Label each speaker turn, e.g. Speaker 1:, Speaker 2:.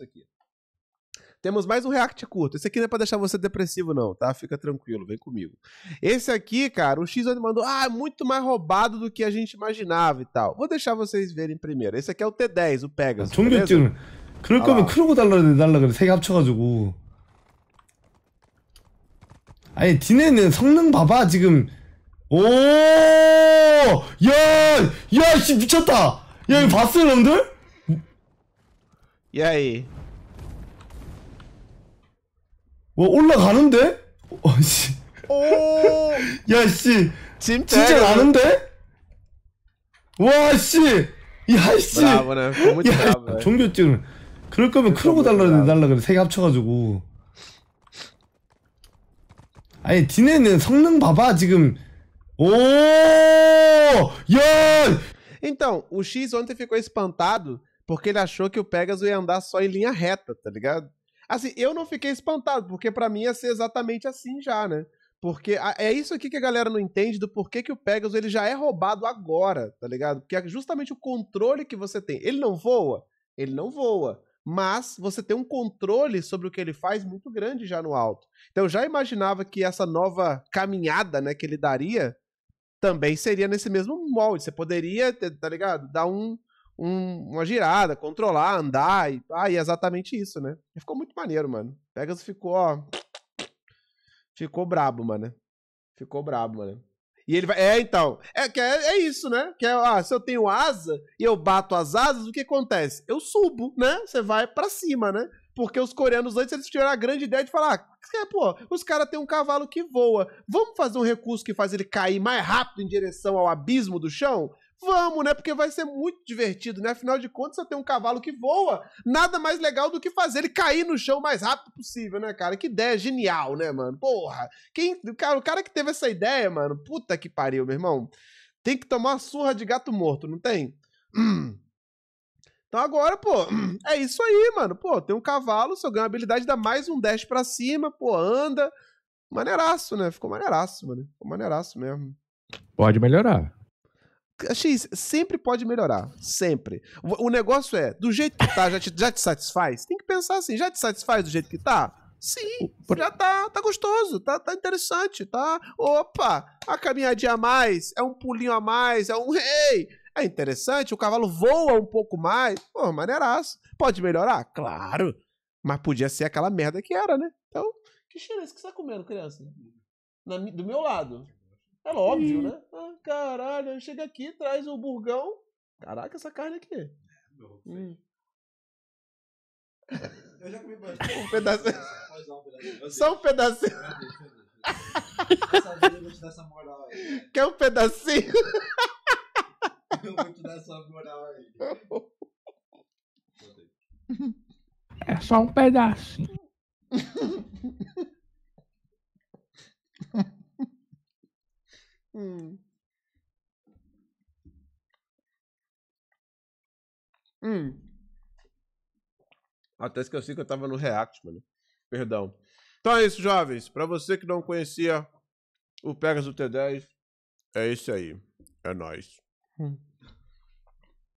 Speaker 1: isso aqui. Temos mais um react curto. Esse aqui não é pra deixar você depressivo, não, tá? Fica tranquilo, vem comigo. Esse aqui, cara, o x mandou, ah, é muito mais roubado do que a gente imaginava e tal. Vou deixar vocês verem primeiro. Esse aqui é o T10, o Pegasus. 종교증. 그럴 거면 크로고 달러 달라 그래. 세개 합쳐가지고. 아니, 디네는 성능 봐봐, 지금. 오! 야! 야, 씨, 미쳤다! 야, 이거 봤어요, 여러분들? 야이 e 뭐, 어, 어, 와 올라가는데? 어씨. 오. 야씨. 진짜 가는데? 와씨. 야씨. 야 종교 찍은. 그럴 거면 크로고 달라 달라 그래 세개 합쳐가지고. 아니 디네는 성능 봐봐 지금. 오. 야. Então, o X ontem ficou espantado porque ele achou que o Pegasus ia andar só em linha reta, tá ligado? Assim, eu não fiquei espantado, porque para mim ia ser exatamente assim já, né? Porque é isso aqui que a galera não entende do porquê que o Pegasus ele já é roubado agora, tá ligado? Porque é justamente o controle que você tem. Ele não voa? Ele não voa. Mas você tem um controle sobre o que ele faz muito grande já no alto. Então eu já imaginava que essa nova caminhada né, que ele daria também seria nesse mesmo molde. Você poderia, tá ligado? Dar um, um, uma girada, controlar, andar e, ah, e é exatamente isso, né? E ficou muito maneiro, mano. Pegasus ficou, ó, ficou brabo, mano. Ficou brabo, mano. E ele vai. É, então. É, é, é, isso, né? Que é, ah, se eu tenho asa e eu bato as asas, o que acontece? Eu subo, né? Você vai para cima, né? Porque os coreanos antes eles tiveram a grande ideia de falar: ah, pô, os caras têm um cavalo que voa. Vamos fazer um recurso que faz ele cair mais rápido em direção ao abismo do chão? Vamos, né? Porque vai ser muito divertido, né? Afinal de contas, você tem um cavalo que voa, nada mais legal do que fazer ele cair no chão o mais rápido possível, né, cara? Que ideia genial, né, mano? Porra! Quem, cara, o cara que teve essa ideia, mano, puta que pariu, meu irmão. Tem que tomar uma surra de gato morto, não tem? Hum. Então agora, pô, é isso aí, mano. Pô, tem um cavalo, se eu ganho habilidade, dá mais um dash pra cima, pô, anda. Maneiraço, né? Ficou maneiraço, mano. Ficou maneiraço mesmo. Pode melhorar. X, sempre pode melhorar. Sempre. O, negócio é, do jeito que tá, já te, já te satisfaz? Tem que pensar assim, já te satisfaz do jeito que tá? Sim, já tá, tá gostoso, tá, tá interessante, tá? Opa, a caminhadinha a mais, é um pulinho a mais, é um rei. É interessante, o cavalo voa um pouco mais. Pô, maneiraço. Pode melhorar? Claro. Mas podia ser aquela merda que era, né? Então, que cheiro é esse que você tá comendo, criança? Na, do meu lado. Era é óbvio, né? Ah, caralho, chega aqui, traz o burgão. Caraca, essa carne aqui. É, meu, hum. Eu já comi bastante. Um pedacinho. Só um pedacinho. Essa vida eu vou te dar essa moral aí. Quer um pedacinho? Eu vou te dar essa moral aí. É só um pedacinho. Hum. Hum. Até esqueci que eu tava no React, mano. Perdão. Então é isso, jovens. Para você que não conhecia o Pegasus T10, é isso aí. É nóis. Hum.